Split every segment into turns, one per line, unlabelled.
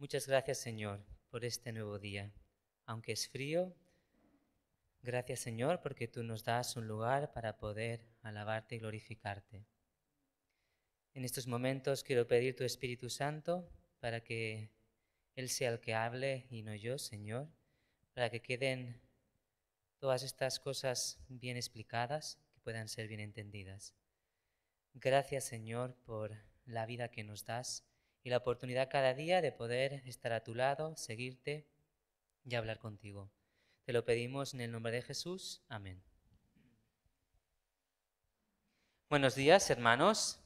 Muchas gracias, Señor, por este nuevo día. Aunque es frío, gracias, Señor, porque tú nos das un lugar para poder alabarte y glorificarte. En estos momentos quiero pedir tu Espíritu Santo para que Él sea el que hable y no yo, Señor, para que queden todas estas cosas bien explicadas, que puedan ser bien entendidas. Gracias, Señor, por la vida que nos das y la oportunidad cada día de poder estar a tu lado, seguirte y hablar contigo. Te lo pedimos en el nombre de Jesús. Amén. Buenos días, hermanos.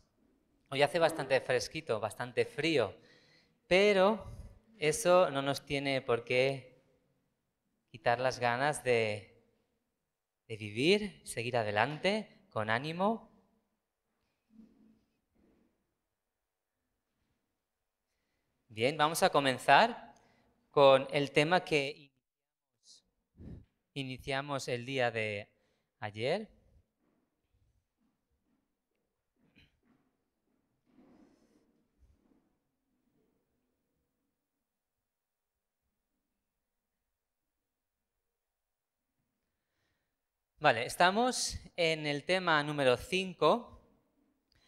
Hoy hace bastante fresquito, bastante frío, pero eso no nos tiene por qué quitar las ganas de, de vivir, seguir adelante con ánimo Bien, vamos a comenzar con el tema que iniciamos el día de ayer. Vale, estamos en el tema número 5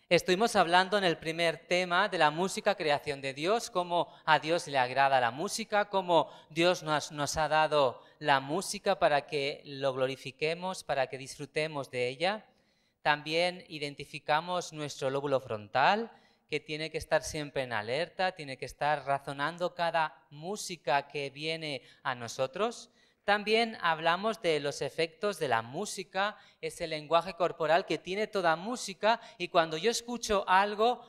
Estuvimos hablando en el primer tema de la música, creación de Dios, cómo a Dios le agrada la música, cómo Dios nos, ha dado la música para que lo glorifiquemos, para que disfrutemos de ella. También identificamos nuestro lóbulo frontal, que tiene que estar siempre en alerta, tiene que estar razonando cada música que viene a nosotros. También hablamos de los efectos de la música, ese lenguaje corporal que tiene toda música y cuando yo escucho algo,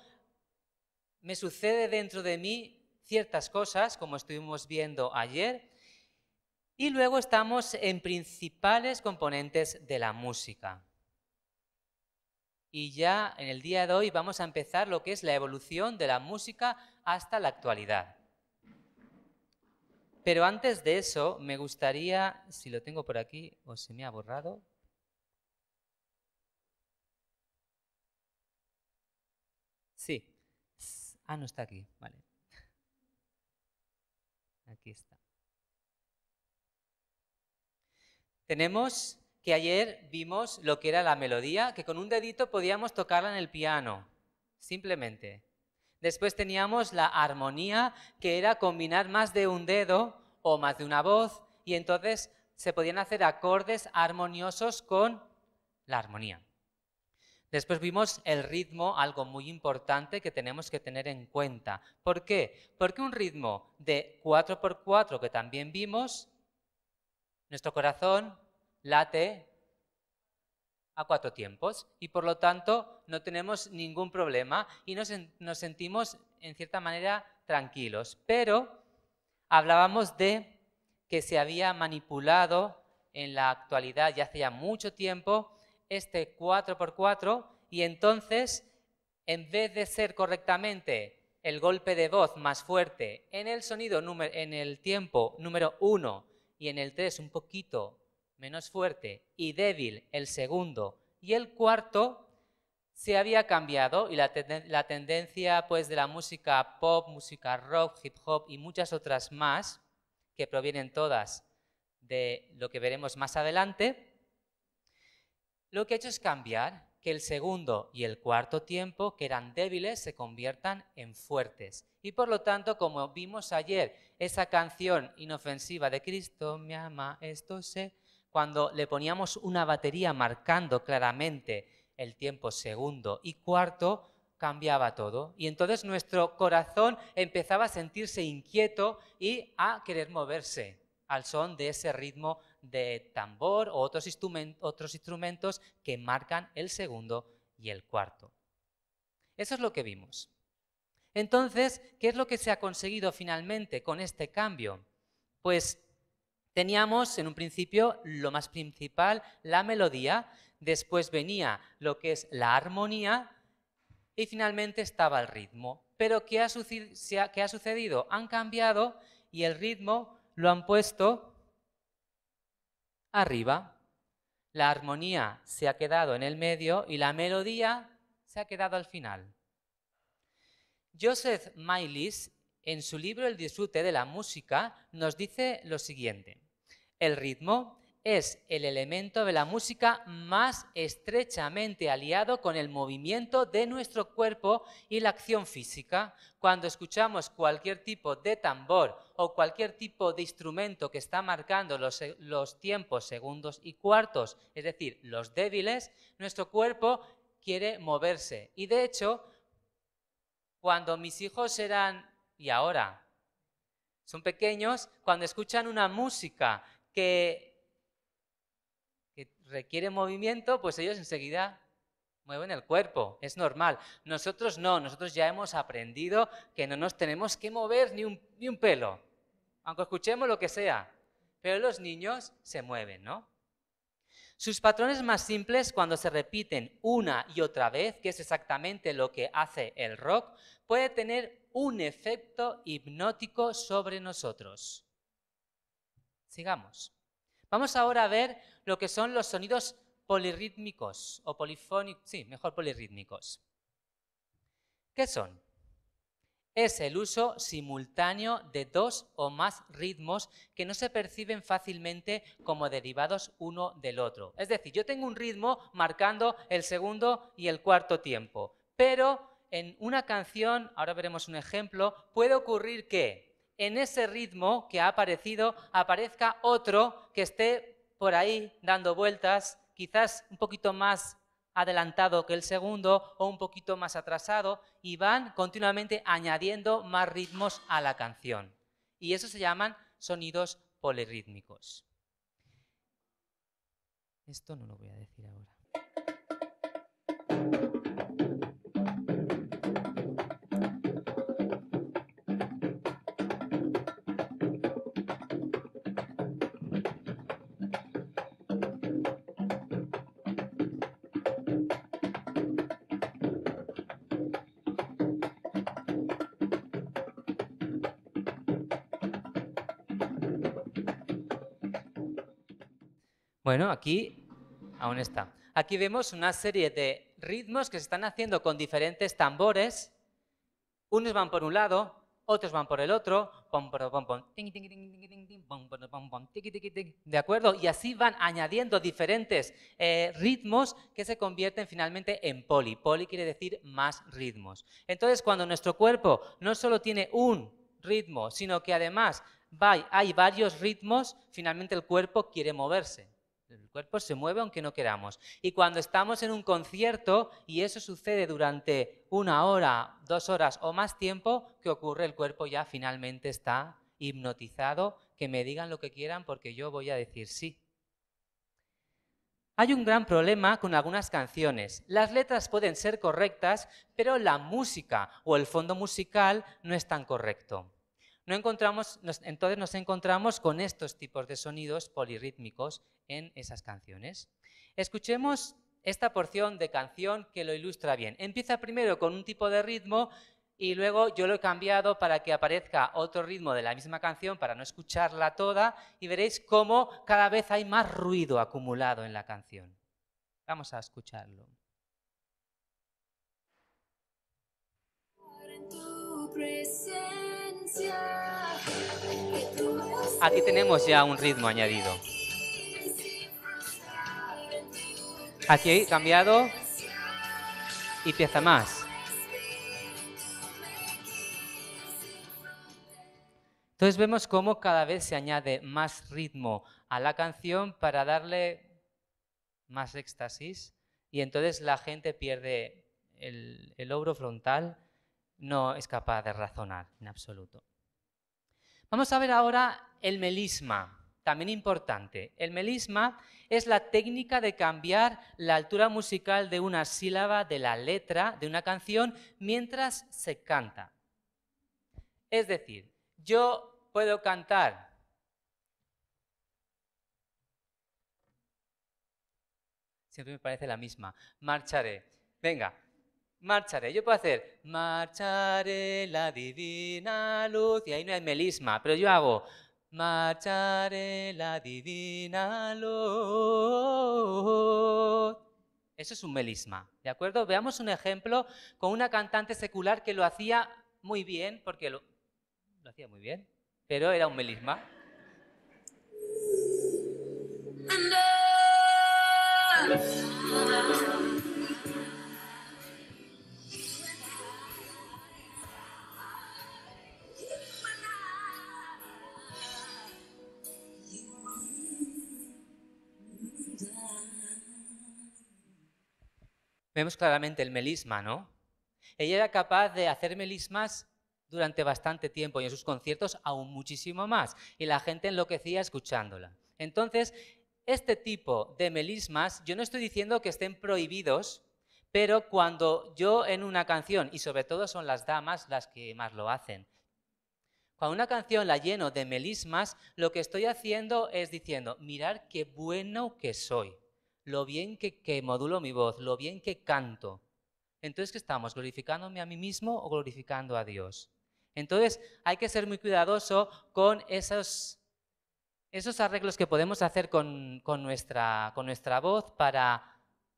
me sucede dentro de mí ciertas cosas, como estuvimos viendo ayer, y luego estamos en principales componentes de la música. Y ya en el día de hoy vamos a empezar lo que es la evolución de la música hasta la actualidad. Pero antes de eso, me gustaría, si lo tengo por aquí o se me ha borrado. Sí. Ah, no está aquí. Vale. Aquí está. Tenemos que ayer vimos lo que era la melodía, que con un dedito podíamos tocarla en el piano, simplemente. Después teníamos la armonía, que era combinar más de un dedo o más de una voz, y entonces se podían hacer acordes armoniosos con la armonía. Después vimos el ritmo, algo muy importante que tenemos que tener en cuenta. ¿Por qué? Porque un ritmo de 4x4 que también vimos, nuestro corazón late a cuatro tiempos y por lo tanto no tenemos ningún problema y nos, sentimos en cierta manera tranquilos. Pero hablábamos de que se había manipulado en la actualidad ya hace ya mucho tiempo este 4x4 y entonces en vez de ser correctamente el golpe de voz más fuerte en el sonido en el tiempo número 1 y en el 3 un poquito menos fuerte y débil el segundo y el cuarto se había cambiado y la, tendencia pues de la música pop, música rock, hip hop y muchas otras más que provienen todas de lo que veremos más adelante, lo que ha hecho es cambiar que el segundo y el cuarto tiempo, que eran débiles, se conviertan en fuertes. Y por lo tanto, como vimos ayer, esa canción inofensiva de Cristo me ama, esto se cuando le poníamos una batería marcando claramente el tiempo segundo y cuarto, cambiaba todo. Y entonces nuestro corazón empezaba a sentirse inquieto y a querer moverse al son de ese ritmo de tambor o otros, instrumentos que marcan el segundo y el cuarto. Eso es lo que vimos. Entonces, ¿qué es lo que se ha conseguido finalmente con este cambio? Pues Teníamos en un principio lo más principal, la melodía, después venía lo que es la armonía y finalmente estaba el ritmo. Pero ¿qué ha, sucedido? Han cambiado y el ritmo lo han puesto arriba. La armonía se ha quedado en el medio y la melodía se ha quedado al final. Joseph Mailis, en su libro El disfrute de la música, nos dice lo siguiente. El ritmo es el elemento de la música más estrechamente aliado con el movimiento de nuestro cuerpo y la acción física. Cuando escuchamos cualquier tipo de tambor o cualquier tipo de instrumento que está marcando los, tiempos, segundos y cuartos, es decir, los débiles, nuestro cuerpo quiere moverse. Y de hecho, cuando mis hijos eran, y ahora, son pequeños, cuando escuchan una música que, requiere movimiento, pues ellos enseguida mueven el cuerpo, es normal. Nosotros no, nosotros ya hemos aprendido que no nos tenemos que mover ni un, ni un pelo, aunque escuchemos lo que sea. Pero los niños se mueven, ¿no? Sus patrones más simples, cuando se repiten una y otra vez, que es exactamente lo que hace el rock, puede tener un efecto hipnótico sobre nosotros. Sigamos. Vamos ahora a ver lo que son los sonidos polirrítmicos o polifónicos, sí, mejor polirítmicos. ¿Qué son? Es el uso simultáneo de dos o más ritmos que no se perciben fácilmente como derivados uno del otro. Es decir, yo tengo un ritmo marcando el segundo y el cuarto tiempo, pero en una canción, ahora veremos un ejemplo, puede ocurrir que en ese ritmo que ha aparecido aparezca otro que esté por ahí dando vueltas, quizás un poquito más adelantado que el segundo o un poquito más atrasado, y van continuamente añadiendo más ritmos a la canción. Y eso se llaman sonidos polirítmicos. Esto no lo voy a decir ahora. Bueno, aquí aún está. Aquí vemos una serie de ritmos que se están haciendo con diferentes tambores. Unos van por un lado, otros van por el otro. ¿De acuerdo? Y así van añadiendo diferentes eh, ritmos que se convierten finalmente en poli. Poli quiere decir más ritmos. Entonces, cuando nuestro cuerpo no solo tiene un ritmo, sino que además hay varios ritmos, finalmente el cuerpo quiere moverse. El cuerpo se mueve aunque no queramos. Y cuando estamos en un concierto y eso sucede durante una hora, dos horas o más tiempo, ¿qué ocurre? El cuerpo ya finalmente está hipnotizado. Que me digan lo que quieran porque yo voy a decir sí. Hay un gran problema con algunas canciones. Las letras pueden ser correctas, pero la música o el fondo musical no es tan correcto no encontramos, entonces nos encontramos con estos tipos de sonidos polirrítmicos en esas canciones. Escuchemos esta porción de canción que lo ilustra bien. Empieza primero con un tipo de ritmo y luego yo lo he cambiado para que aparezca otro ritmo de la misma canción para no escucharla toda y veréis cómo cada vez hay más ruido acumulado en la canción. Vamos a escucharlo. Aquí tenemos ya un ritmo añadido. Aquí cambiado y pieza más. Entonces vemos cómo cada vez se añade más ritmo a la canción para darle más éxtasis y entonces la gente pierde el, el, frontal no es capaz de razonar en absoluto. Vamos a ver ahora el melisma, también importante. El melisma es la técnica de cambiar la altura musical de una sílaba de la letra de una canción mientras se canta. Es decir, yo puedo cantar siempre me parece la misma. Marcharé. Venga, Marcharé, yo puedo hacer, marcharé la divina luz, y ahí no hay melisma, pero yo hago, marcharé la divina luz. Eso es un melisma, ¿de acuerdo? Veamos un ejemplo con una cantante secular que lo hacía muy bien, porque lo, lo hacía muy bien, pero era un melisma. Vemos claramente el melisma, ¿no? Ella era capaz de hacer melismas durante bastante tiempo y en sus conciertos aún muchísimo más. Y la gente enloquecía escuchándola. Entonces, este tipo de melismas, yo no estoy diciendo que estén prohibidos, pero cuando yo en una canción, y sobre todo son las damas las que más lo hacen, cuando una canción la lleno de melismas, lo que estoy haciendo es diciendo, mirar qué bueno que soy lo bien que, modulo mi voz, lo bien que canto. Entonces, ¿qué estamos? ¿Glorificándome a mí mismo o glorificando a Dios? Entonces, hay que ser muy cuidadoso con esos, arreglos que podemos hacer con, nuestra, con nuestra voz para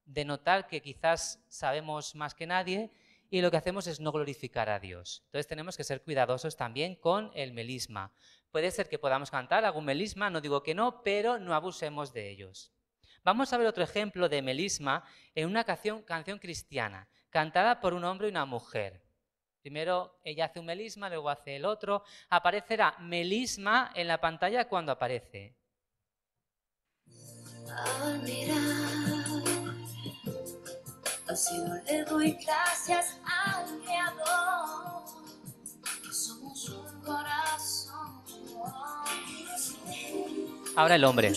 denotar que quizás sabemos más que nadie y lo que hacemos es no glorificar a Dios. Entonces tenemos que ser cuidadosos también con el melisma. Puede ser que podamos cantar algún melisma, no digo que no, pero no abusemos de ellos. Vamos a ver otro ejemplo de melisma en una canción, cristiana, cantada por un hombre y una mujer. Primero ella hace un melisma, luego hace el otro. Aparecerá melisma en la pantalla cuando aparece. Ah, Ahora el hombre.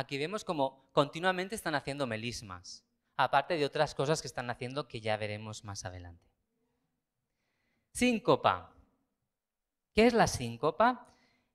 Aquí vemos como continuamente están haciendo melismas, aparte de otras cosas que están haciendo que ya veremos más adelante. Síncopa. ¿Qué es la síncopa?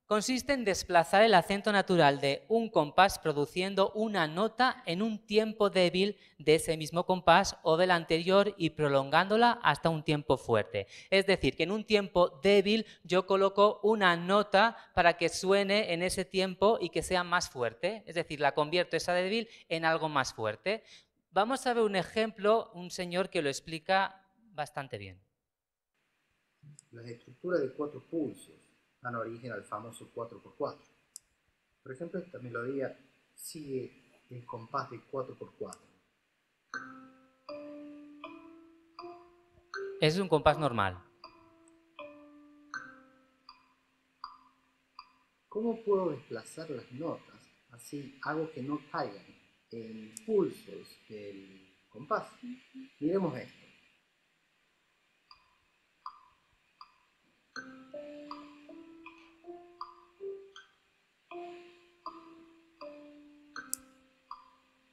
consiste en desplazar el acento natural de un compás produciendo una nota en un tiempo débil de ese mismo compás o del anterior y prolongándola hasta un tiempo fuerte. Es decir, que en un tiempo débil yo coloco una nota para que suene en ese tiempo y que sea más fuerte. Es decir, la convierto esa débil en algo más fuerte. Vamos a ver un ejemplo, un señor que lo explica bastante bien.
La estructura de cuatro pulsos origen al famoso 4x4. Por ejemplo, esta melodía sigue el compás de 4x4.
Es un compás normal.
¿Cómo puedo desplazar las notas? Así hago que no caigan en pulsos del compás. Miremos esto.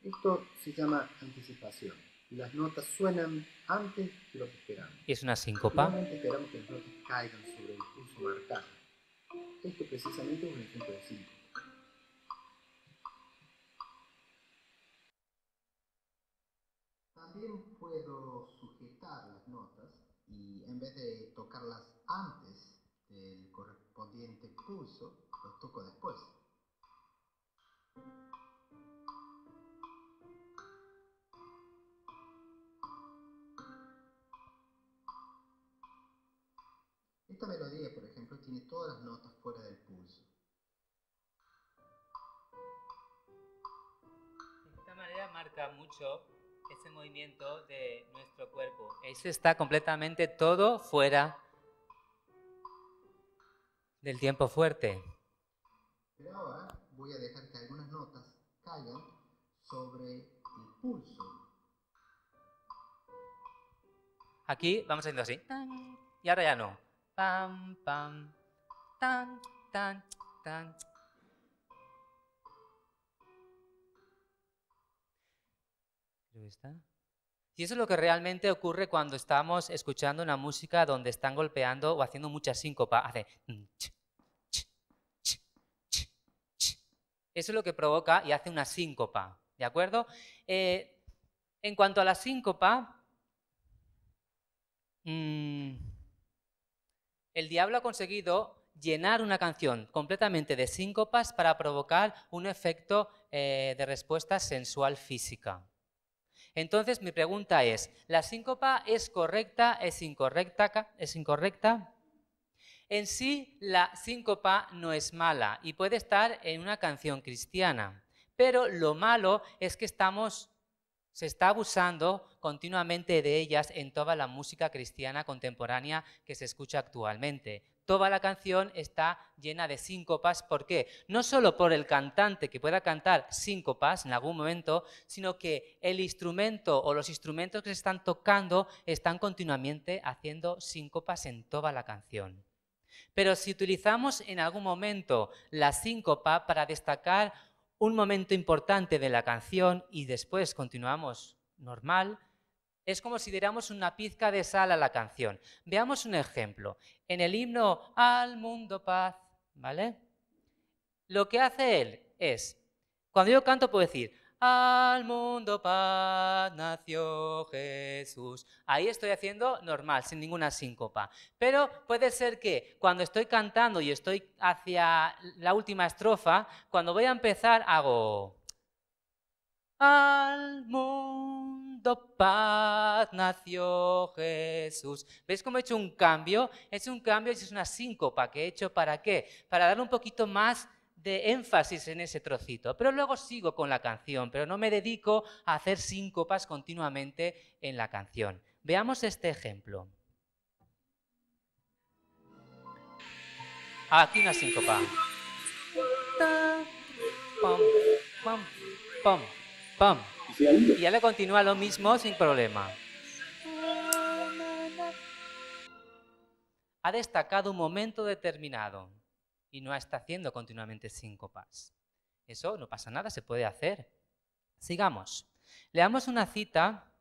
Esto se llama anticipación. Las notas suenan antes de lo que
esperamos. ¿Es una síncopa? Normalmente esperamos que las notas caigan sobre el pulso marcado. Esto precisamente es un ejemplo de síncopa.
También puedo sujetar las notas y en vez de tocarlas antes del correspondiente pulso, los toco después. Esta melodía, por ejemplo, tiene todas las notas fuera del pulso.
De esta manera marca mucho ese movimiento de nuestro cuerpo. Eso está completamente todo fuera del tiempo fuerte.
Pero ahora voy a dejar que algunas notas caigan sobre el pulso.
Aquí vamos haciendo así. Y ahora ya no. Pam, pam. Tan, tan, tan. Y eso es lo que realmente ocurre cuando estamos escuchando una música donde están golpeando o haciendo mucha síncopa. Hace. Eso es lo que provoca y hace una síncopa. ¿De acuerdo? Eh, en cuanto a la síncopa. Mm, el diablo ha conseguido llenar una canción completamente de síncopas para provocar un efecto eh, de respuesta sensual física. Entonces mi pregunta es, ¿la síncopa es correcta, es incorrecta, es incorrecta? En sí, la síncopa no es mala y puede estar en una canción cristiana, pero lo malo es que estamos se está abusando continuamente de ellas en toda la música cristiana contemporánea que se escucha actualmente. Toda la canción está llena de síncopas. ¿Por qué? No solo por el cantante que pueda cantar síncopas en algún momento, sino que el instrumento o los instrumentos que se están tocando están continuamente haciendo síncopas en toda la canción. Pero si utilizamos en algún momento la síncopa para destacar un momento importante de la canción y después continuamos normal, es como si diéramos una pizca de sal a la canción. Veamos un ejemplo. En el himno Al mundo paz, ¿vale? Lo que hace él es, cuando yo canto puedo decir, al mundo paz nació Jesús. Ahí estoy haciendo normal, sin ninguna síncopa. Pero puede ser que cuando estoy cantando y estoy hacia la última estrofa, cuando voy a empezar hago... Al mundo paz nació Jesús. ¿Veis cómo he hecho un cambio? Es un cambio y es una síncopa que he hecho para qué? Para darle un poquito más de énfasis en ese trocito, pero luego sigo con la canción, pero no me dedico a hacer síncopas continuamente en la canción. Veamos este ejemplo. Aquí una síncopa. Y ya le continúa lo mismo sin problema. Ha destacado un momento determinado y no está haciendo continuamente pas. Eso no pasa nada, se puede hacer. Sigamos. Leamos una cita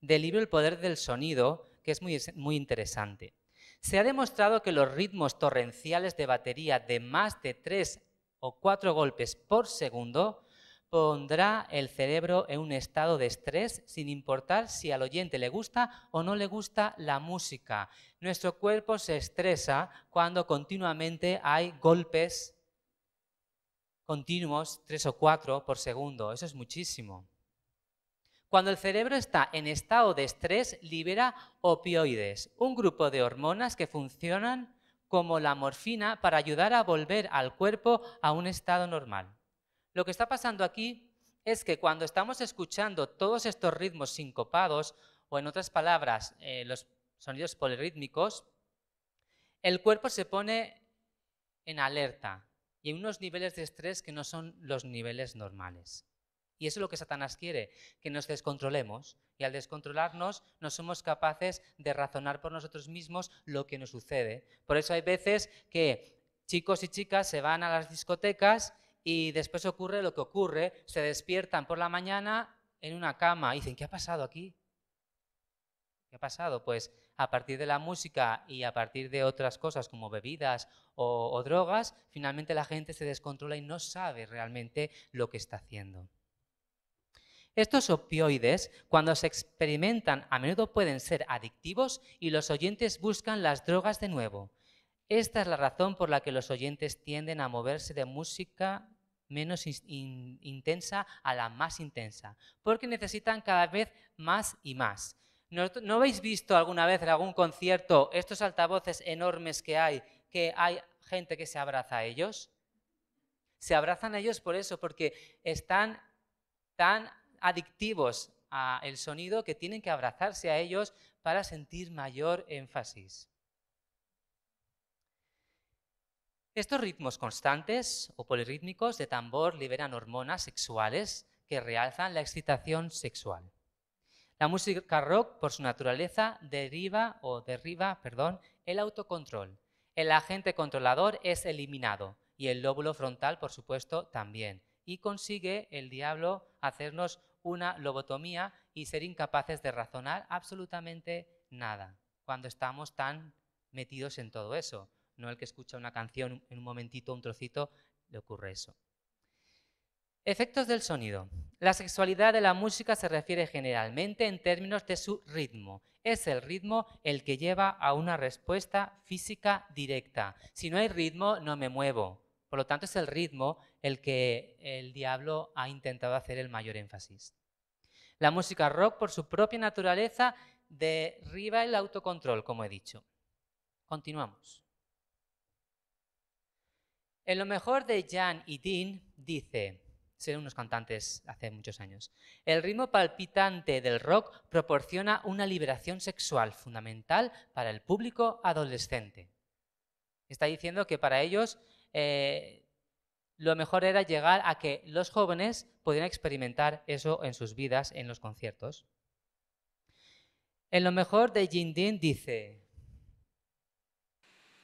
del libro El poder del sonido, que es muy, muy interesante. Se ha demostrado que los ritmos torrenciales de batería de más de 3 o 4 golpes por segundo pondrá el cerebro en un estado de estrés sin importar si al oyente le gusta o no le gusta la música. Nuestro cuerpo se estresa cuando continuamente hay golpes continuos, tres o cuatro por segundo. Eso es muchísimo. Cuando el cerebro está en estado de estrés, libera opioides, un grupo de hormonas que funcionan como la morfina para ayudar a volver al cuerpo a un estado normal. Lo que está pasando aquí es que cuando estamos escuchando todos estos ritmos sincopados, o en otras palabras, eh, los sonidos polirítmicos, el cuerpo se pone en alerta y en unos niveles de estrés que no son los niveles normales. Y eso es lo que Satanás quiere, que nos descontrolemos. Y al descontrolarnos no somos capaces de razonar por nosotros mismos lo que nos sucede. Por eso hay veces que chicos y chicas se van a las discotecas y después ocurre lo que ocurre, se despiertan por la mañana en una cama y dicen, ¿qué ha pasado aquí? ¿Qué ha pasado? Pues a partir de la música y a partir de otras cosas como bebidas o, o drogas, finalmente la gente se descontrola y no sabe realmente lo que está haciendo. Estos opioides, cuando se experimentan, a menudo pueden ser adictivos y los oyentes buscan las drogas de nuevo. Esta es la razón por la que los oyentes tienden a moverse de música menos intensa a la más intensa, porque necesitan cada vez más y más. ¿No, ¿No, habéis visto alguna vez en algún concierto estos altavoces enormes que hay, que hay gente que se abraza a ellos? Se abrazan a ellos por eso, porque están tan adictivos al sonido que tienen que abrazarse a ellos para sentir mayor énfasis. Estos ritmos constantes o polirítmicos de tambor liberan hormonas sexuales que realzan la excitación sexual. La música rock, por su naturaleza, deriva o derriba perdón, el autocontrol. El agente controlador es eliminado y el lóbulo frontal, por supuesto, también. Y consigue el diablo hacernos una lobotomía y ser incapaces de razonar absolutamente nada cuando estamos tan metidos en todo eso no el que escucha una canción en un momentito, un trocito, le ocurre eso. Efectos del sonido. La sexualidad de la música se refiere generalmente en términos de su ritmo. Es el ritmo el que lleva a una respuesta física directa. Si no hay ritmo, no me muevo. Por lo tanto, es el ritmo el que el diablo ha intentado hacer el mayor énfasis. La música rock, por su propia naturaleza, derriba el autocontrol, como he dicho. Continuamos. En lo mejor de Jan y Dean dice, ser unos cantantes hace muchos años, el ritmo palpitante del rock proporciona una liberación sexual fundamental para el público adolescente. Está diciendo que para ellos eh, lo mejor era llegar a que los jóvenes pudieran experimentar eso en sus vidas, en los conciertos. En lo mejor de Jin Dean dice,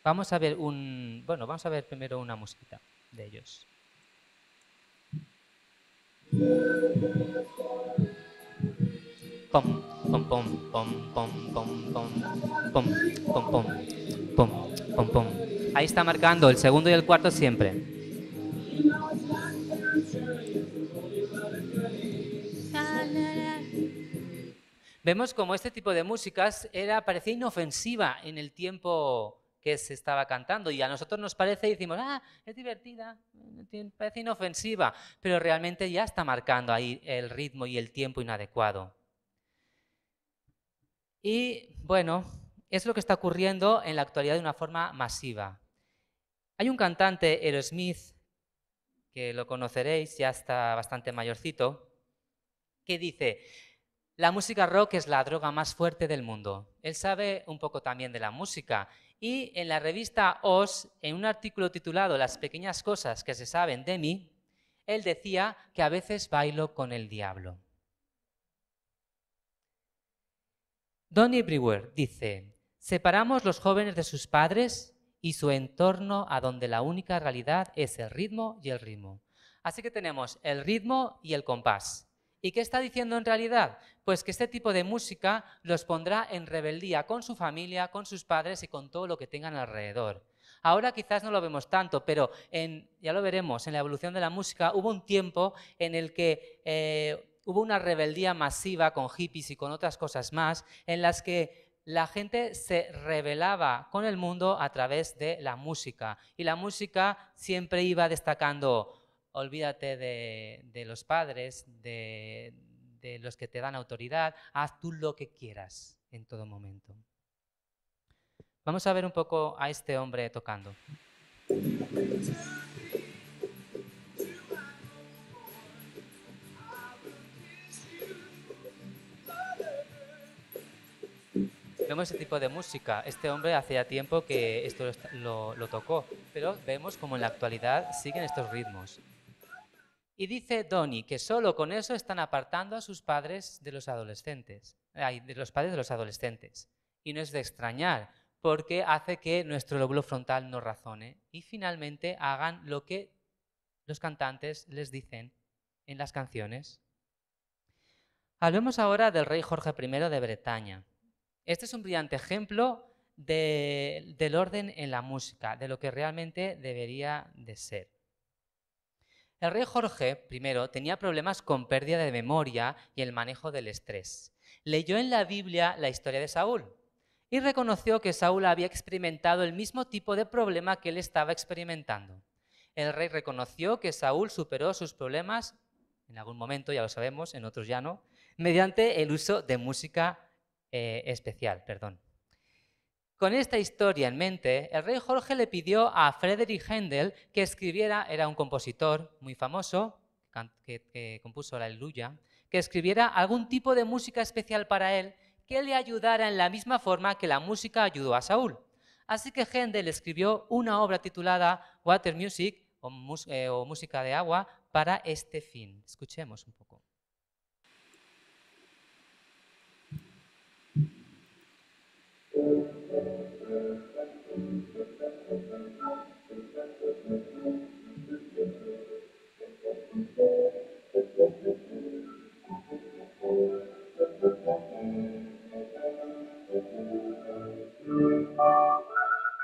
Vamos a ver un, bueno, vamos a ver primero una musiquita de ellos. Pom, pom, pom, pom, pom, pom, pom, pom, pom, pom, pom, pom, Ahí está marcando el segundo y el cuarto siempre. Vemos como este tipo de músicas era, parecía inofensiva en el tiempo que se estaba cantando. Y a nosotros nos parece y decimos, ah, es divertida, eh, parece inofensiva, pero realmente ya está marcando ahí el ritmo y el tiempo inadecuado. Y bueno, es lo que está ocurriendo en la actualidad de una forma masiva. Hay un cantante, Aerosmith, que lo conoceréis, ya está bastante mayorcito, que dice, la música rock es la droga más fuerte del mundo. Él sabe un poco también de la música y en la revista Oz, en un artículo titulado Las pequeñas cosas que se saben de mí, él decía que a veces bailo con el diablo. Donnie Brewer dice, separamos los jóvenes de sus padres y su entorno a donde la única realidad es el ritmo y el ritmo. Así que tenemos el ritmo y el compás. ¿Y qué está diciendo en realidad? Pues que este tipo de música los pondrá en rebeldía con su familia, con sus padres y con todo lo que tengan alrededor. Ahora quizás no lo vemos tanto, pero ya lo veremos, en la evolución de la música hubo un tiempo en el que eh, hubo una rebeldía masiva con hippies y con otras cosas más, en las que la gente se rebelaba con el mundo a través de la música. Y la música siempre iba destacando olvídate de, los padres, de, los que te dan autoridad, haz tú lo que quieras en todo momento. Vamos a ver un poco a este hombre tocando. Vemos ese tipo de música. Este hombre hacía tiempo que esto lo, tocó, pero vemos como en la actualidad siguen estos ritmos. Y dice Donny que solo con eso están apartando a sus padres de los adolescentes, de los padres de los adolescentes. Y no es de extrañar, porque hace que nuestro lóbulo frontal no razone y finalmente hagan lo que los cantantes les dicen en las canciones. Hablemos ahora del rey Jorge I de Bretaña. Este es un brillante ejemplo del orden en la música, de lo que realmente debería de ser. El rey Jorge I tenía problemas con pérdida de memoria y el manejo del estrés. Leyó en la Biblia la historia de Saúl y reconoció que Saúl había experimentado el mismo tipo de problema que él estaba experimentando. El rey reconoció que Saúl superó sus problemas, en algún momento ya lo sabemos, en otros ya no, mediante el uso de música eh, especial, perdón. Con esta historia en mente, el rey Jorge le pidió a Frederick Händel que escribiera, era un compositor muy famoso, que, compuso la Aleluya, que escribiera algún tipo de música especial para él que le ayudara en la misma forma que la música ayudó a Saúl. Así que Händel escribió una obra titulada Water Music o eh, Música de Agua para este fin. Escuchemos un poco.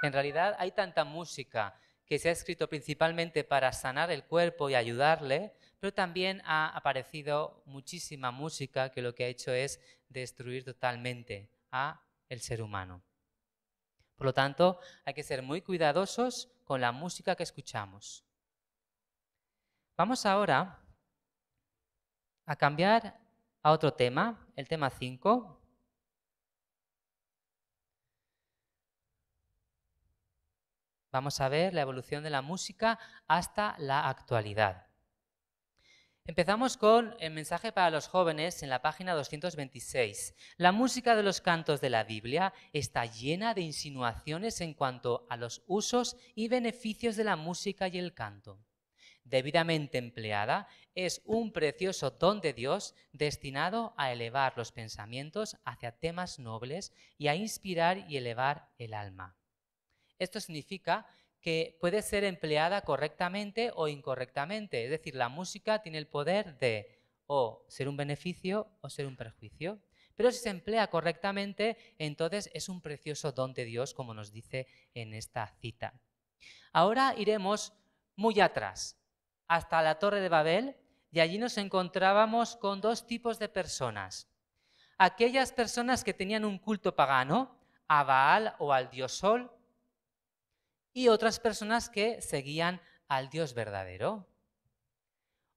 En realidad hay tanta música que se ha escrito principalmente para sanar el cuerpo y ayudarle, pero también ha aparecido muchísima música que lo que ha hecho es destruir totalmente a el ser humano. Por lo tanto, hay que ser muy cuidadosos con la música que escuchamos. Vamos ahora a cambiar a otro tema, el tema 5. Vamos a ver la evolución de la música hasta la actualidad. Empezamos con el mensaje para los jóvenes en la página 226. La música de los cantos de la Biblia está llena de insinuaciones en cuanto a los usos y beneficios de la música y el canto. Debidamente empleada, es un precioso don de Dios destinado a elevar los pensamientos hacia temas nobles y a inspirar y elevar el alma. Esto significa que puede ser empleada correctamente o incorrectamente. Es decir, la música tiene el poder de o ser un beneficio o ser un perjuicio. Pero si se emplea correctamente, entonces es un precioso don de Dios, como nos dice en esta cita. Ahora iremos muy atrás, hasta la Torre de Babel, y allí nos encontrábamos con dos tipos de personas. Aquellas personas que tenían un culto pagano, a Baal o al dios Sol, y otras personas que seguían al Dios verdadero.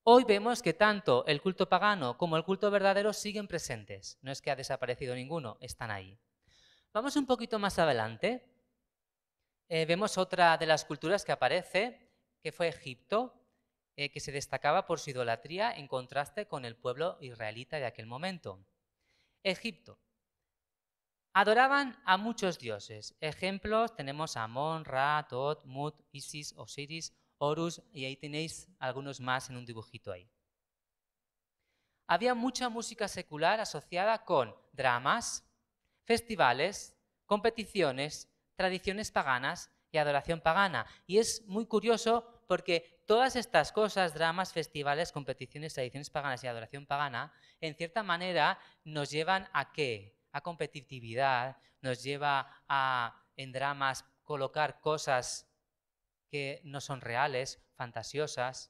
Hoy vemos que tanto el culto pagano como el culto verdadero siguen presentes. No es que ha desaparecido ninguno, están ahí. Vamos un poquito más adelante. Eh, vemos otra de las culturas que aparece, que fue Egipto, eh, que se destacaba por su idolatría en contraste con el pueblo israelita de aquel momento. Egipto. Adoraban a muchos dioses. Ejemplos tenemos a Amón, Ra, Tot, Mut, Isis, Osiris, Horus y ahí tenéis algunos más en un dibujito ahí. Había mucha música secular asociada con dramas, festivales, competiciones, tradiciones paganas y adoración pagana. Y es muy curioso porque todas estas cosas, dramas, festivales, competiciones, tradiciones paganas y adoración pagana, en cierta manera nos llevan a qué? a competitividad, nos lleva a, en dramas, colocar cosas que no son reales, fantasiosas,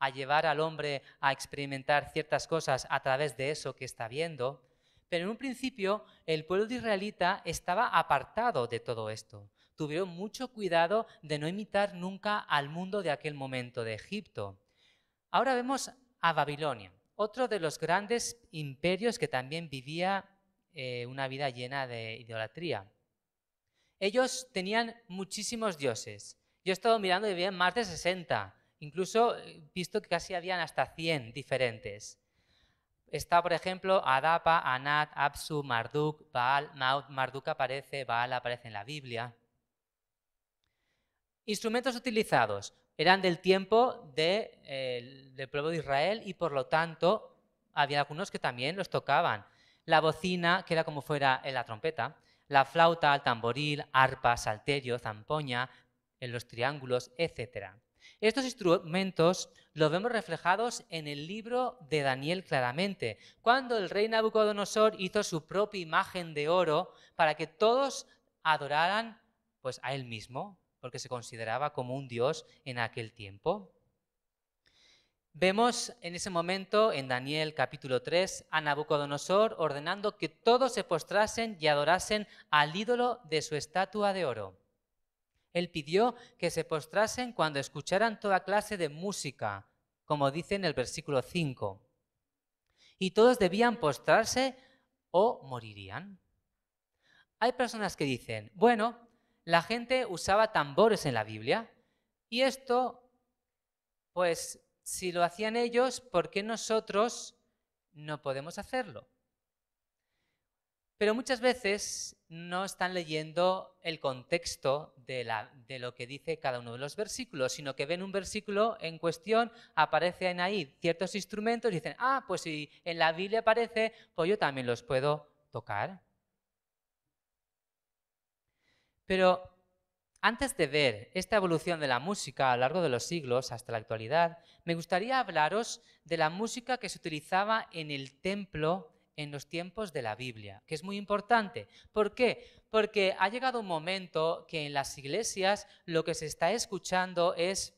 a llevar al hombre a experimentar ciertas cosas a través de eso que está viendo. Pero en un principio el pueblo de israelita estaba apartado de todo esto. Tuvieron mucho cuidado de no imitar nunca al mundo de aquel momento de Egipto. Ahora vemos a Babilonia, otro de los grandes imperios que también vivía eh, una vida llena de idolatría. Ellos tenían muchísimos dioses. Yo he estado mirando y bien más de 60, incluso eh, visto que casi habían hasta 100 diferentes. Está, por ejemplo, Adapa, Anat, Absu, Marduk, Baal, Maut. Marduk aparece, Baal aparece en la Biblia. Instrumentos utilizados eran del tiempo de, eh, del pueblo de Israel y por lo tanto había algunos que también los tocaban la bocina, que era como fuera en la trompeta, la flauta, el tamboril, arpa, salterio, zampoña, en los triángulos, etc. Estos instrumentos los vemos reflejados en el libro de Daniel claramente, cuando el rey Nabucodonosor hizo su propia imagen de oro para que todos adoraran pues, a él mismo, porque se consideraba como un dios en aquel tiempo. Vemos en ese momento, en Daniel capítulo 3, a Nabucodonosor ordenando que todos se postrasen y adorasen al ídolo de su estatua de oro. Él pidió que se postrasen cuando escucharan toda clase de música, como dice en el versículo 5. Y todos debían postrarse o morirían. Hay personas que dicen, bueno, la gente usaba tambores en la Biblia y esto, pues si lo hacían ellos, ¿por qué nosotros no podemos hacerlo? Pero muchas veces no están leyendo el contexto de, lo que dice cada uno de los versículos, sino que ven un versículo en cuestión, aparecen ahí ciertos instrumentos y dicen, ah, pues si en la Biblia aparece, pues yo también los puedo tocar. Pero antes de ver esta evolución de la música a lo largo de los siglos hasta la actualidad, me gustaría hablaros de la música que se utilizaba en el templo en los tiempos de la Biblia, que es muy importante. ¿Por qué? Porque ha llegado un momento que en las iglesias lo que se está escuchando es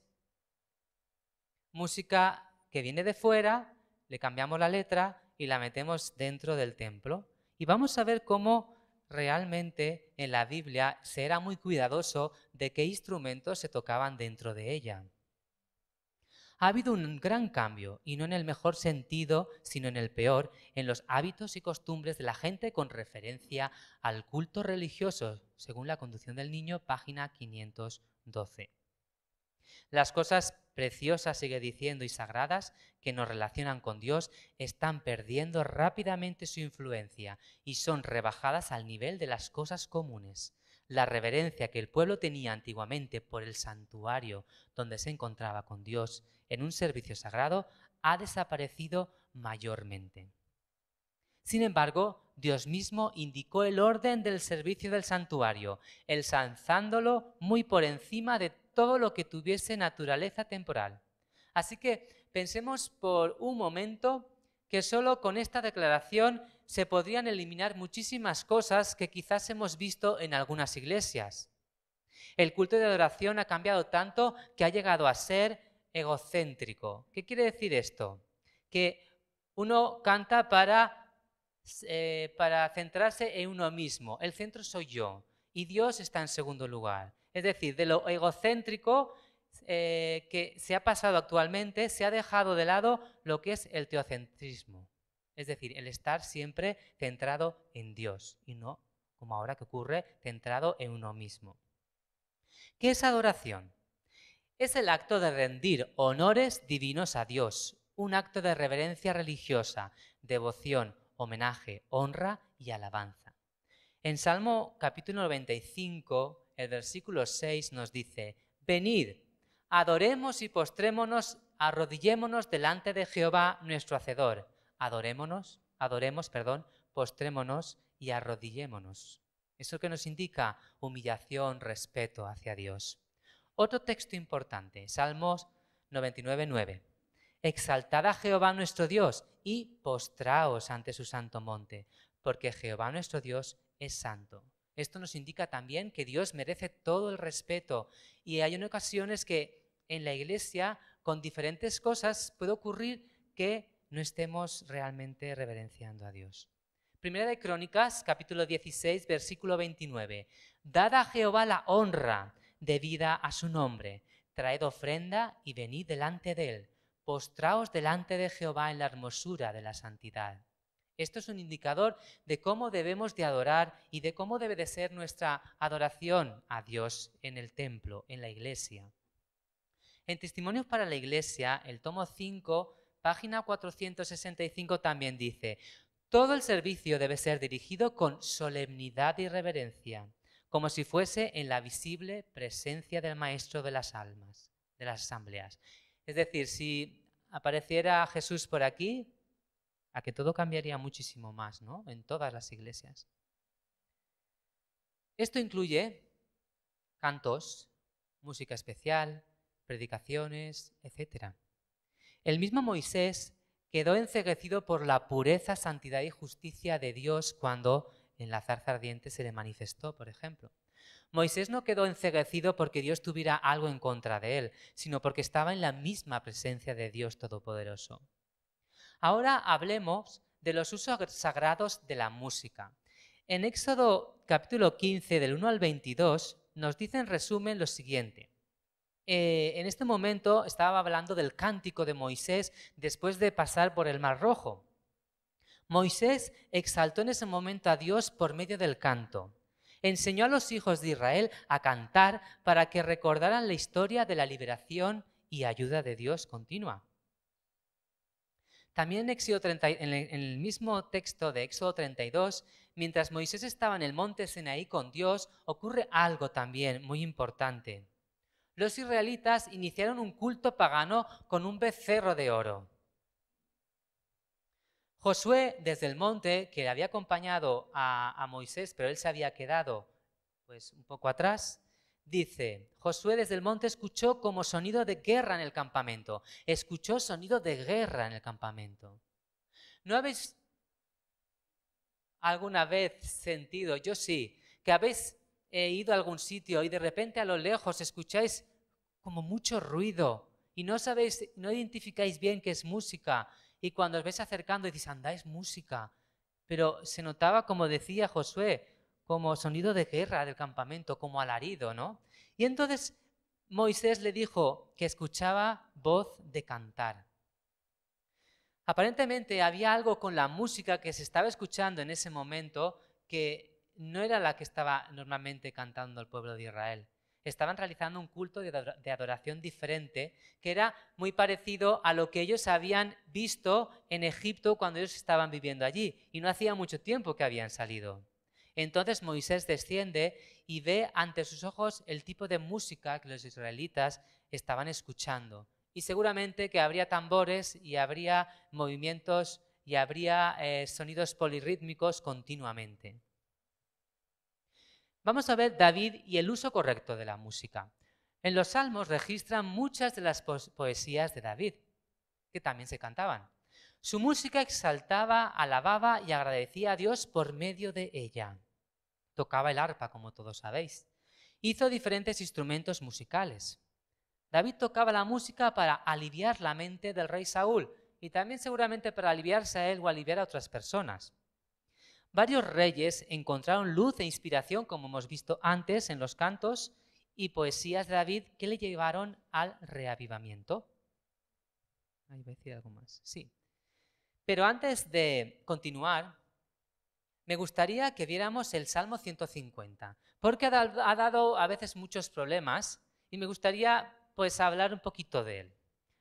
música que viene de fuera, le cambiamos la letra y la metemos dentro del templo. Y vamos a ver cómo realmente en la Biblia se era muy cuidadoso de qué instrumentos se tocaban dentro de ella. Ha habido un gran cambio, y no en el mejor sentido, sino en el peor, en los hábitos y costumbres de la gente con referencia al culto religioso, según la conducción del niño, página 512. Las cosas preciosas, sigue diciendo, y sagradas que nos relacionan con Dios, están perdiendo rápidamente su influencia y son rebajadas al nivel de las cosas comunes. La reverencia que el pueblo tenía antiguamente por el santuario donde se encontraba con Dios en un servicio sagrado ha desaparecido mayormente. Sin embargo, Dios mismo indicó el orden del servicio del santuario, el sanzándolo muy por encima de todo lo que tuviese naturaleza temporal. Así que pensemos por un momento que solo con esta declaración se podrían eliminar muchísimas cosas que quizás hemos visto en algunas iglesias. El culto de adoración ha cambiado tanto que ha llegado a ser egocéntrico. ¿Qué quiere decir esto? Que uno canta para, eh, para centrarse en uno mismo. El centro soy yo y Dios está en segundo lugar. Es decir, de lo egocéntrico eh, que se ha pasado actualmente, se ha dejado de lado lo que es el teocentrismo. Es decir, el estar siempre centrado en Dios y no, como ahora que ocurre, centrado en uno mismo. ¿Qué es adoración? Es el acto de rendir honores divinos a Dios, un acto de reverencia religiosa, devoción, homenaje, honra y alabanza. En Salmo capítulo 95, el versículo 6 nos dice, venid, adoremos y postrémonos, arrodillémonos delante de Jehová nuestro Hacedor. Adorémonos, adoremos, perdón, postrémonos y arrodillémonos. Eso que nos indica humillación, respeto hacia Dios. Otro texto importante, Salmos 99.9. Exaltad a Jehová nuestro Dios y postraos ante su santo monte, porque Jehová nuestro Dios es santo. Esto nos indica también que Dios merece todo el respeto y hay en ocasiones que en la iglesia con diferentes cosas puede ocurrir que no estemos realmente reverenciando a Dios. Primera de Crónicas, capítulo 16, versículo 29. Dad a Jehová la honra debida a su nombre. Traed ofrenda y venid delante de él. Postraos delante de Jehová en la hermosura de la santidad. Esto es un indicador de cómo debemos de adorar y de cómo debe de ser nuestra adoración a Dios en el templo, en la iglesia. En Testimonios para la Iglesia, el tomo 5, página 465 también dice, todo el servicio debe ser dirigido con solemnidad y reverencia, como si fuese en la visible presencia del Maestro de las almas, de las asambleas. Es decir, si apareciera Jesús por aquí, a que todo cambiaría muchísimo más ¿no? en todas las iglesias. Esto incluye cantos, música especial, predicaciones, etc. El mismo Moisés quedó enceguecido por la pureza, santidad y justicia de Dios cuando en la zarza ardiente se le manifestó, por ejemplo. Moisés no quedó enceguecido porque Dios tuviera algo en contra de él, sino porque estaba en la misma presencia de Dios Todopoderoso. Ahora hablemos de los usos sagrados de la música. En Éxodo capítulo 15, del 1 al 22, nos dice en resumen lo siguiente. Eh, en este momento estaba hablando del cántico de Moisés después de pasar por el Mar Rojo. Moisés exaltó en ese momento a Dios por medio del canto. Enseñó a los hijos de Israel a cantar para que recordaran la historia de la liberación y ayuda de Dios continua. También en, el mismo texto de Éxodo 32, mientras Moisés estaba en el monte Sinaí con Dios, ocurre algo también muy importante. Los israelitas iniciaron un culto pagano con un becerro de oro. Josué, desde el monte, que le había acompañado a, a Moisés, pero él se había quedado pues, un poco atrás, Dice, Josué desde el monte escuchó como sonido de guerra en el campamento. Escuchó sonido de guerra en el campamento. ¿No habéis alguna vez sentido, yo sí, que habéis eh, ido a algún sitio y de repente a lo lejos escucháis como mucho ruido y no sabéis, no identificáis bien que es música y cuando os vais acercando decís, anda, es música. Pero se notaba, como decía Josué, como sonido de guerra del campamento, como alarido, ¿no? Y entonces Moisés le dijo que escuchaba voz de cantar. Aparentemente había algo con la música que se estaba escuchando en ese momento que no era la que estaba normalmente cantando el pueblo de Israel. Estaban realizando un culto de adoración diferente que era muy parecido a lo que ellos habían visto en Egipto cuando ellos estaban viviendo allí y no hacía mucho tiempo que habían salido. Entonces Moisés desciende y ve ante sus ojos el tipo de música que los israelitas estaban escuchando. Y seguramente que habría tambores y habría movimientos y habría eh, sonidos polirrítmicos continuamente. Vamos a ver David y el uso correcto de la música. En los salmos registran muchas de las poesías de David, que también se cantaban. Su música exaltaba, alababa y agradecía a Dios por medio de ella tocaba el arpa, como todos sabéis. Hizo diferentes instrumentos musicales. David tocaba la música para aliviar la mente del rey Saúl y también seguramente para aliviarse a él o aliviar a otras personas. Varios reyes encontraron luz e inspiración, como hemos visto antes en los cantos y poesías de David, que le llevaron al reavivamiento. Ahí va a decir algo más. Sí. Pero antes de continuar, me gustaría que viéramos el Salmo 150, porque ha, dado a veces muchos problemas y me gustaría pues hablar un poquito de él.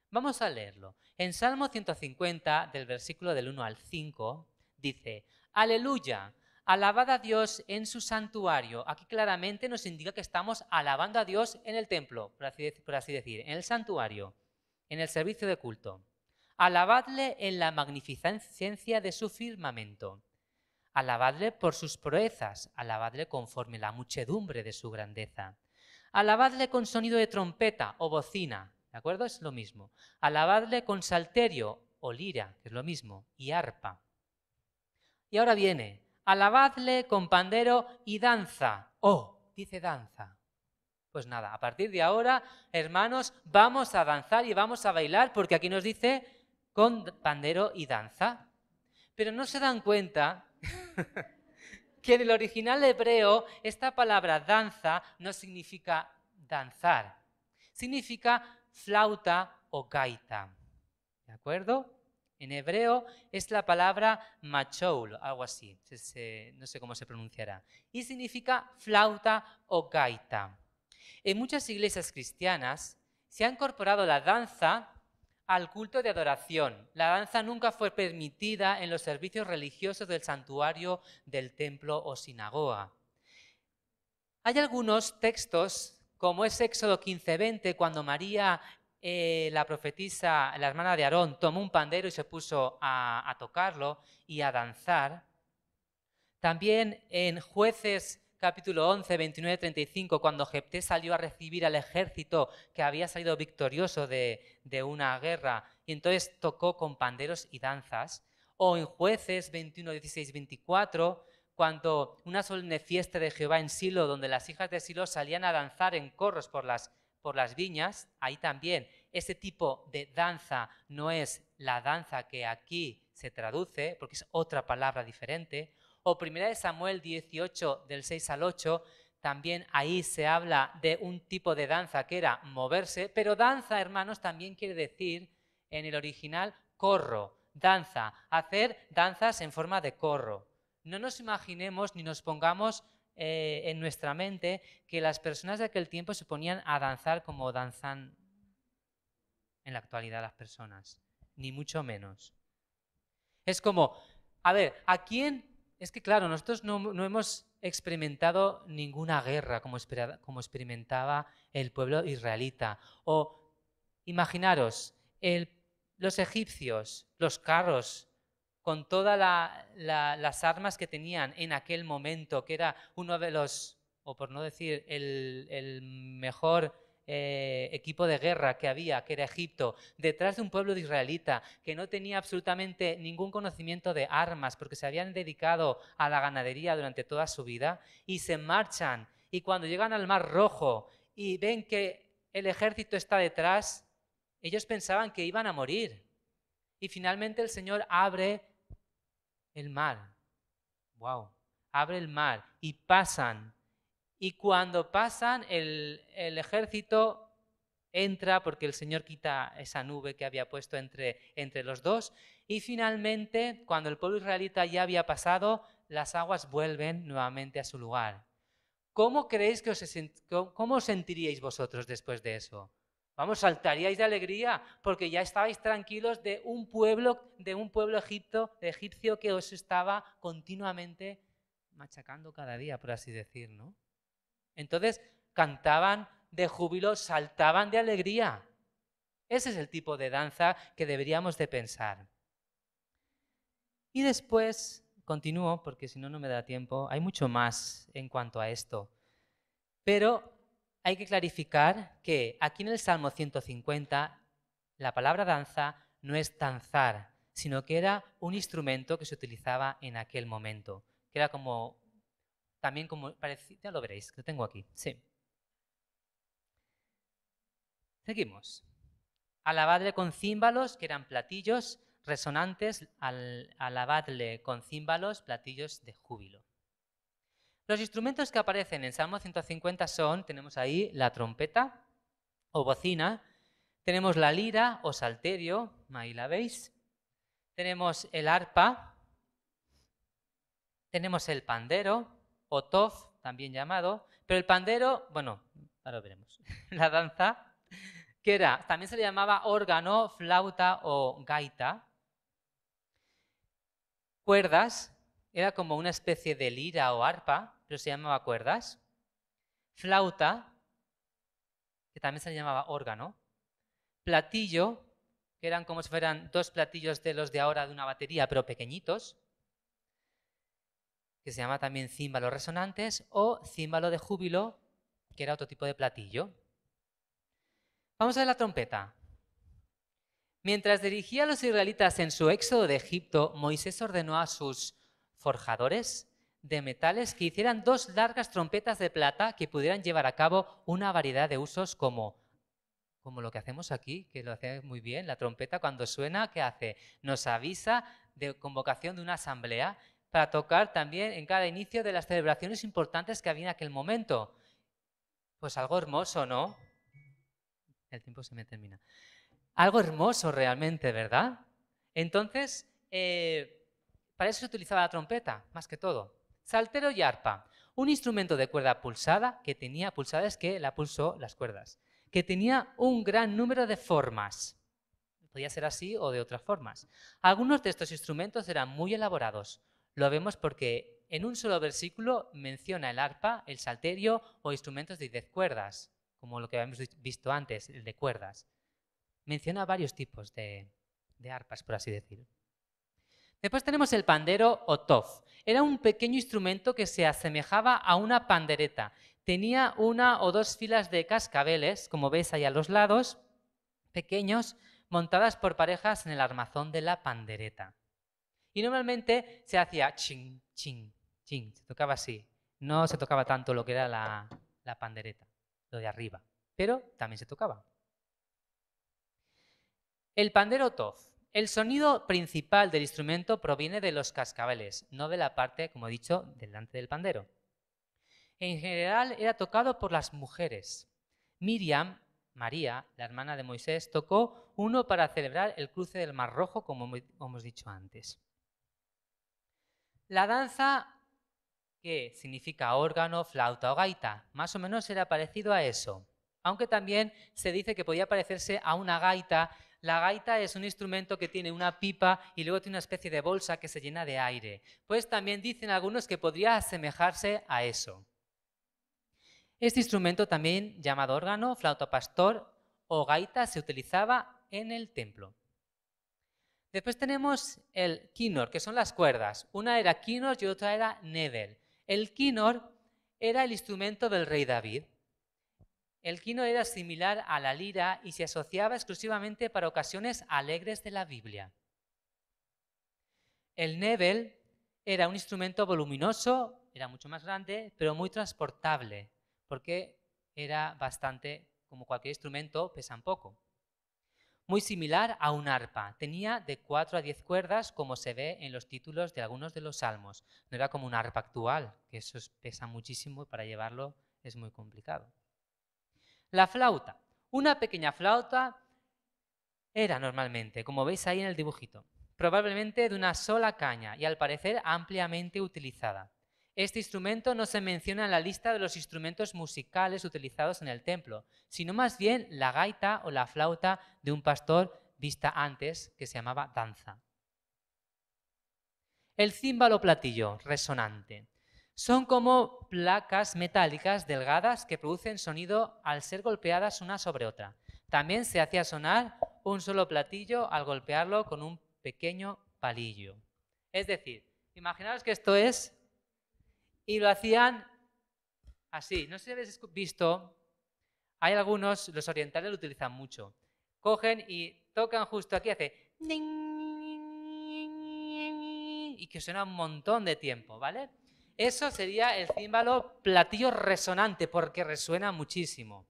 Vamos a leerlo. En Salmo 150, del versículo del 1 al 5, dice, Aleluya, alabad a Dios en su santuario. Aquí claramente nos indica que estamos alabando a Dios en el templo, por así decir, en el santuario, en el servicio de culto. Alabadle en la magnificencia de su firmamento Alabadle por sus proezas, alabadle conforme la muchedumbre de su grandeza. Alabadle con sonido de trompeta o bocina, ¿de acuerdo? Es lo mismo. Alabadle con salterio o lira, que es lo mismo, y arpa. Y ahora viene, alabadle con pandero y danza. Oh, dice danza. Pues nada, a partir de ahora, hermanos, vamos a danzar y vamos a bailar, porque aquí nos dice con pandero y danza. Pero no se dan cuenta que en el original hebreo esta palabra danza no significa danzar, significa flauta o gaita. ¿De acuerdo? En hebreo es la palabra machoul, algo así, no sé cómo se pronunciará, y significa flauta o gaita. En muchas iglesias cristianas se ha incorporado la danza al culto de adoración. La danza nunca fue permitida en los servicios religiosos del santuario, del templo o sinagoga. Hay algunos textos, como es Éxodo 15:20, cuando María, eh, la profetisa, la hermana de Aarón, tomó un pandero y se puso a tocarlo y a danzar. También en Jueces capítulo 11, 29, 35, cuando Jepté salió a recibir al ejército que había salido victorioso de, una guerra y entonces tocó con panderos y danzas. O en jueces 21, 16, 24, cuando una solemne fiesta de Jehová en Silo, donde las hijas de Silo salían a danzar en corros por las, por las viñas, ahí también ese tipo de danza no es la danza que aquí se traduce, porque es otra palabra diferente, o primera de Samuel 18 del 6 al 8, también ahí se habla de un tipo de danza que era moverse, pero danza, hermanos, también quiere decir en el original corro, danza, hacer danzas en forma de corro. No nos imaginemos ni nos pongamos eh, en nuestra mente que las personas de aquel tiempo se ponían a danzar como danzan en la actualidad las personas, ni mucho menos. Es como, a ver, ¿a quién es que claro, nosotros no, hemos experimentado ninguna guerra como, experimentaba el pueblo israelita. O imaginaros, los egipcios, los carros, con todas las armas que tenían en aquel momento, que era uno de los, o por no decir, el mejor eh, equipo de guerra que había, que era Egipto, detrás de un pueblo de israelita que no tenía absolutamente ningún conocimiento de armas porque se habían dedicado a la ganadería durante toda su vida y se marchan y cuando llegan al Mar Rojo y ven que el ejército está detrás, ellos pensaban que iban a morir. Y finalmente el Señor abre el mar. Wow. Abre el mar y pasan y cuando pasan, el, ejército entra porque el Señor quita esa nube que había puesto entre, entre los dos. Y finalmente, cuando el pueblo israelita ya había pasado, las aguas vuelven nuevamente a su lugar. ¿Cómo creéis que os, cómo sentiríais vosotros después de eso? Vamos, saltaríais de alegría porque ya estabais tranquilos de un pueblo, de un pueblo egipcio que os estaba continuamente machacando cada día, por así decir, ¿no? Entonces cantaban de júbilo, saltaban de alegría. Ese es el tipo de danza que deberíamos de pensar. Y después, continúo porque si no, no me da tiempo, hay mucho más en cuanto a esto. Pero hay que clarificar que aquí en el Salmo 150 la palabra danza no es danzar, sino que era un instrumento que se utilizaba en aquel momento, que era como también como parecido, ya lo veréis, que lo tengo aquí, sí. Seguimos. Alabadle con címbalos, que eran platillos resonantes, alabadle con címbalos, platillos de júbilo. Los instrumentos que aparecen en Salmo 150 son, tenemos ahí la trompeta o bocina, tenemos la lira o salterio, ahí la veis, tenemos el arpa, tenemos el pandero, o tof, también llamado, pero el pandero, bueno, ahora veremos, la danza, que era, también se le llamaba órgano, flauta o gaita, cuerdas, era como una especie de lira o arpa, pero se llamaba cuerdas, flauta, que también se le llamaba órgano, platillo, que eran como si fueran dos platillos de los de ahora de una batería, pero pequeñitos, se llama también címbalo resonantes o címbalo de júbilo, que era otro tipo de platillo. Vamos a ver la trompeta. Mientras dirigía a los israelitas en su éxodo de Egipto, Moisés ordenó a sus forjadores de metales que hicieran dos largas trompetas de plata que pudieran llevar a cabo una variedad de usos como como lo que hacemos aquí, que lo hace muy bien, la trompeta cuando suena, ¿qué hace? Nos avisa de convocación de una asamblea, para tocar también en cada inicio de las celebraciones importantes que había en aquel momento. Pues algo hermoso, ¿no? El tiempo se me termina. Algo hermoso realmente, ¿verdad? Entonces, eh, para eso se utilizaba la trompeta, más que todo. Saltero y arpa. Un instrumento de cuerda pulsada que tenía pulsadas que la pulsó las cuerdas, que tenía un gran número de formas. Podía ser así o de otras formas. Algunos de estos instrumentos eran muy elaborados, lo vemos porque en un solo versículo menciona el arpa, el salterio o instrumentos de 10 cuerdas, como lo que habíamos visto antes, el de cuerdas. Menciona varios tipos de, arpas, por así decirlo. Después tenemos el pandero o tof. Era un pequeño instrumento que se asemejaba a una pandereta. Tenía una o dos filas de cascabeles, como veis ahí a los lados, pequeños, montadas por parejas en el armazón de la pandereta. Y normalmente se hacía ching, ching, ching, se tocaba así. No se tocaba tanto lo que era la, pandereta, lo de arriba, pero también se tocaba. El pandero tof. El sonido principal del instrumento proviene de los cascabeles, no de la parte, como he dicho, delante del pandero. En general era tocado por las mujeres. Miriam, María, la hermana de Moisés, tocó uno para celebrar el cruce del Mar Rojo, como hemos dicho antes. La danza, que significa órgano, flauta o gaita, más o menos era parecido a eso. Aunque también se dice que podía parecerse a una gaita. La gaita es un instrumento que tiene una pipa y luego tiene una especie de bolsa que se llena de aire. Pues también dicen algunos que podría asemejarse a eso. Este instrumento, también llamado órgano, flauta pastor o gaita, se utilizaba en el templo. Después tenemos el quinor, que son las cuerdas. Una era quinor y otra era nebel. El quinor era el instrumento del rey David. El quinor era similar a la lira y se asociaba exclusivamente para ocasiones alegres de la Biblia. El nebel era un instrumento voluminoso, era mucho más grande, pero muy transportable, porque era bastante, como cualquier instrumento, pesa un poco muy similar a un arpa. Tenía de 4 a 10 cuerdas, como se ve en los títulos de algunos de los salmos. No era como un arpa actual, que eso pesa muchísimo y para llevarlo es muy complicado. La flauta. Una pequeña flauta era normalmente, como veis ahí en el dibujito, probablemente de una sola caña y al parecer ampliamente utilizada. Este instrumento no se menciona en la lista de los instrumentos musicales utilizados en el templo, sino más bien la gaita o la flauta de un pastor vista antes, que se llamaba danza. El címbalo platillo resonante. Son como placas metálicas delgadas que producen sonido al ser golpeadas una sobre otra. También se hacía sonar un solo platillo al golpearlo con un pequeño palillo. Es decir, imaginaos que esto es y lo hacían así. No sé si habéis visto, hay algunos, los orientales lo utilizan mucho. Cogen y tocan justo aquí, hace y que suena un montón de tiempo, ¿vale? Eso sería el címbalo platillo resonante porque resuena muchísimo.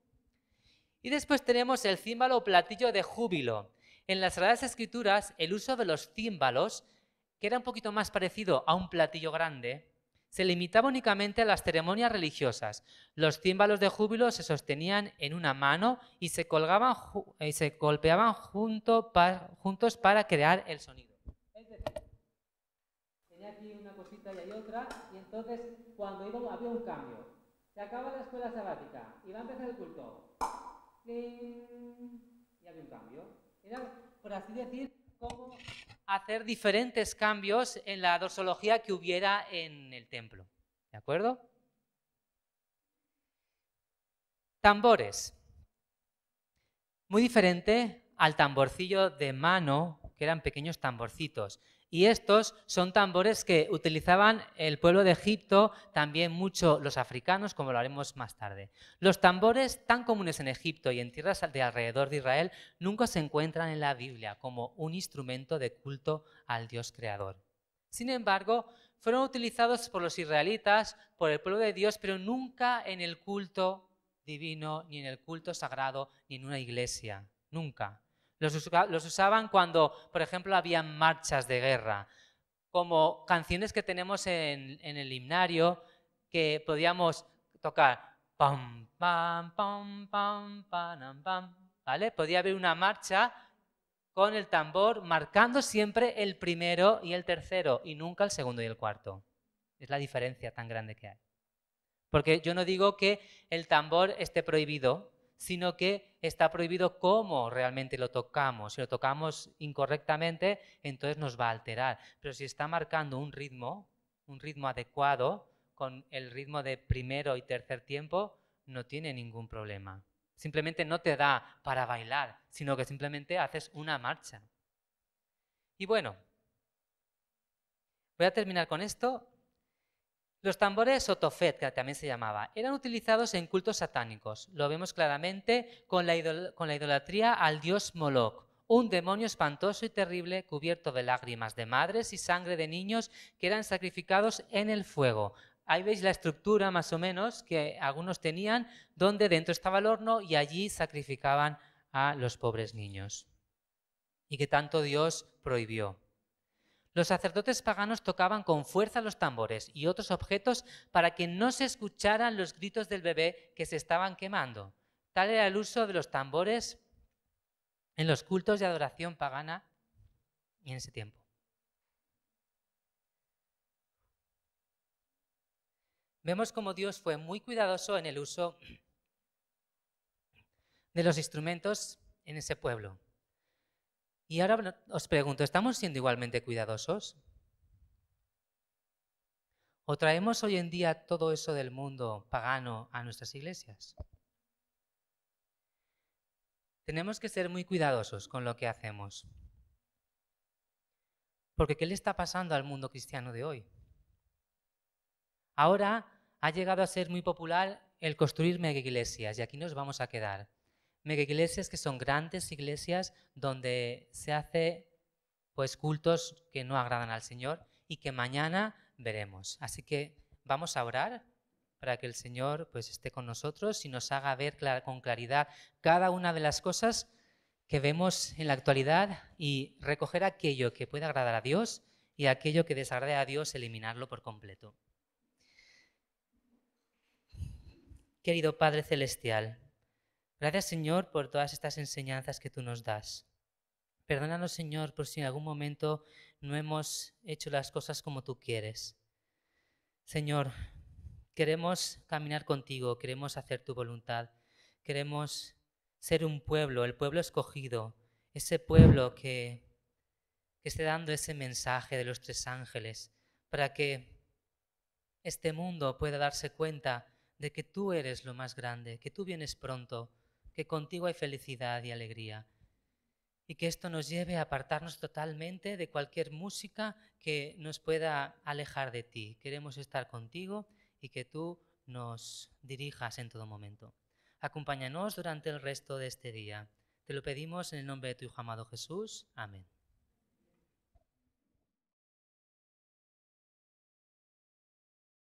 Y después tenemos el címbalo platillo de júbilo. En las Sagradas Escrituras, el uso de los címbalos, que era un poquito más parecido a un platillo grande, se limitaba únicamente a las ceremonias religiosas. Los címbalos de júbilo se sostenían en una mano y se, colgaban y eh, se golpeaban juntos para crear el sonido. tenía aquí una cosita y hay otra, y entonces cuando iba, había un cambio. Se acaba la escuela sabática y va a empezar el culto. Y había un cambio. Era, por así decir, como hacer diferentes cambios en la dorsología que hubiera en el templo. ¿De acuerdo? Tambores. Muy diferente al tamborcillo de mano, que eran pequeños tamborcitos. Y estos son tambores que utilizaban el pueblo de Egipto, también mucho los africanos, como lo haremos más tarde. Los tambores tan comunes en Egipto y en tierras de alrededor de Israel nunca se encuentran en la Biblia como un instrumento de culto al Dios creador. Sin embargo, fueron utilizados por los israelitas, por el pueblo de Dios, pero nunca en el culto divino, ni en el culto sagrado, ni en una iglesia. Nunca. Los, usaban cuando, por ejemplo, había marchas de guerra, como canciones que tenemos en, el himnario que podíamos tocar. Pam, pam, pam, pam, pam, pam, ¿vale? Podía haber una marcha con el tambor marcando siempre el primero y el tercero y nunca el segundo y el cuarto. Es la diferencia tan grande que hay. Porque yo no digo que el tambor esté prohibido, sino que está prohibido cómo realmente lo tocamos. Si lo tocamos incorrectamente, entonces nos va a alterar. Pero si está marcando un ritmo, un ritmo adecuado, con el ritmo de primero y tercer tiempo, no tiene ningún problema. Simplemente no te da para bailar, sino que simplemente haces una marcha. Y bueno, voy a terminar con esto los tambores tofet, que también se llamaba, eran utilizados en cultos satánicos. Lo vemos claramente con la, con la idolatría al dios Moloch, un demonio espantoso y terrible cubierto de lágrimas de madres y sangre de niños que eran sacrificados en el fuego. Ahí veis la estructura más o menos que algunos tenían, donde dentro estaba el horno y allí sacrificaban a los pobres niños. Y que tanto Dios prohibió. Los sacerdotes paganos tocaban con fuerza los tambores y otros objetos para que no se escucharan los gritos del bebé que se estaban quemando. Tal era el uso de los tambores en los cultos de adoración pagana y en ese tiempo. Vemos cómo Dios fue muy cuidadoso en el uso de los instrumentos en ese pueblo. Y ahora os pregunto, ¿estamos siendo igualmente cuidadosos? ¿O traemos hoy en día todo eso del mundo pagano a nuestras iglesias? Tenemos que ser muy cuidadosos con lo que hacemos. Porque ¿qué le está pasando al mundo cristiano de hoy? Ahora ha llegado a ser muy popular el construir mega iglesias y aquí nos vamos a quedar mega iglesias que son grandes iglesias donde se hace pues cultos que no agradan al Señor y que mañana veremos. Así que vamos a orar para que el Señor pues esté con nosotros y nos haga ver con claridad cada una de las cosas que vemos en la actualidad y recoger aquello que puede agradar a Dios y aquello que desagrade a Dios eliminarlo por completo. Querido Padre Celestial, Gracias Señor por todas estas enseñanzas que tú nos das. Perdónanos Señor por si en algún momento no hemos hecho las cosas como tú quieres. Señor, queremos caminar contigo, queremos hacer tu voluntad, queremos ser un pueblo, el pueblo escogido, ese pueblo que, esté dando ese mensaje de los tres ángeles, para que este mundo pueda darse cuenta de que tú eres lo más grande, que tú vienes pronto que contigo hay felicidad y alegría. Y que esto nos lleve a apartarnos totalmente de cualquier música que nos pueda alejar de ti. Queremos estar contigo y que tú nos dirijas en todo momento. Acompáñanos durante el resto de este día. Te lo pedimos en el nombre de tu Hijo amado Jesús. Amén.